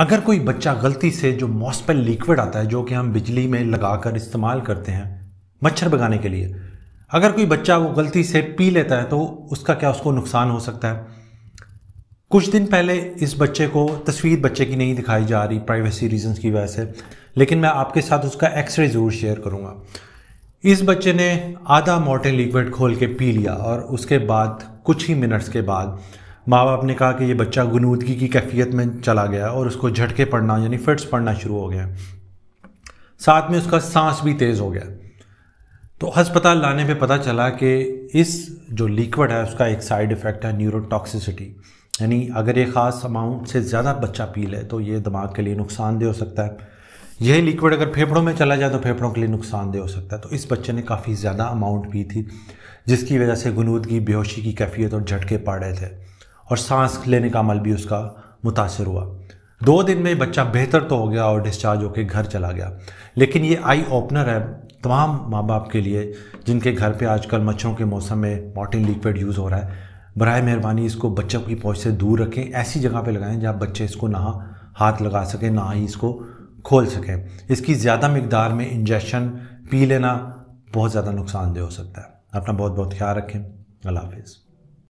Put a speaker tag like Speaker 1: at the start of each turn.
Speaker 1: अगर कोई बच्चा गलती से जो मॉस्पेल लिक्विड आता है जो कि हम बिजली में लगाकर इस्तेमाल करते हैं मच्छर भगाने के लिए अगर कोई बच्चा वो गलती से पी लेता है तो उसका क्या उसको नुकसान हो सकता है कुछ दिन पहले इस बच्चे को तस्वीर बच्चे की नहीं दिखाई जा रही प्राइवेसी रीजंस की वजह से लेकिन मैं आपके साथ उसका एक्सरे ज़रूर शेयर करूँगा इस बच्चे ने आधा मोटे लिक्विड खोल के पी लिया और उसके बाद कुछ ही मिनट्स के बाद माँ बाप ने कहा कि ये बच्चा गनूदगी की कैफियत में चला गया और उसको झटके पड़ना यानी फिट्स पड़ना शुरू हो गया साथ में उसका सांस भी तेज़ हो गया तो अस्पताल लाने पे पता चला कि इस जो लिक्विड है उसका एक साइड इफ़ेक्ट है न्यूरोटॉक्सिसिटी यानी अगर ये ख़ास अमाउंट से ज़्यादा बच्चा पी ले तो ये दिमाग के लिए नुकसानदेह हो सकता है यही लिक्विड अगर फेफड़ों में चला जाए तो फेफड़ों के लिए नुकसानदेह हो सकता है तो इस बच्चे ने काफ़ी ज़्यादा अमाउंट पी थी जिसकी वजह से गनूदगी बेहोशी की कैफियत और झटके पा रहे थे और सांस लेने का अमल भी उसका मुतासर हुआ दो दिन में बच्चा बेहतर तो हो गया और डिस्चार्ज होकर घर चला गया लेकिन ये आई ओपनर है तमाम माँ बाप के लिए जिनके घर पे आजकल मच्छरों के मौसम में मॉर्टिन लिक्विड यूज़ हो रहा है बर मेहरबानी इसको बच्चों की पहुँच से दूर रखें ऐसी जगह पर लगाएँ जहाँ बच्चे इसको ना हाथ लगा सकें ना ही इसको खोल सकें इसकी ज़्यादा मकदार में इंजेक्शन पी लेना बहुत ज़्यादा नुकसानदेह हो सकता है अपना बहुत बहुत ख्याल रखें अल्लाह हाफिज़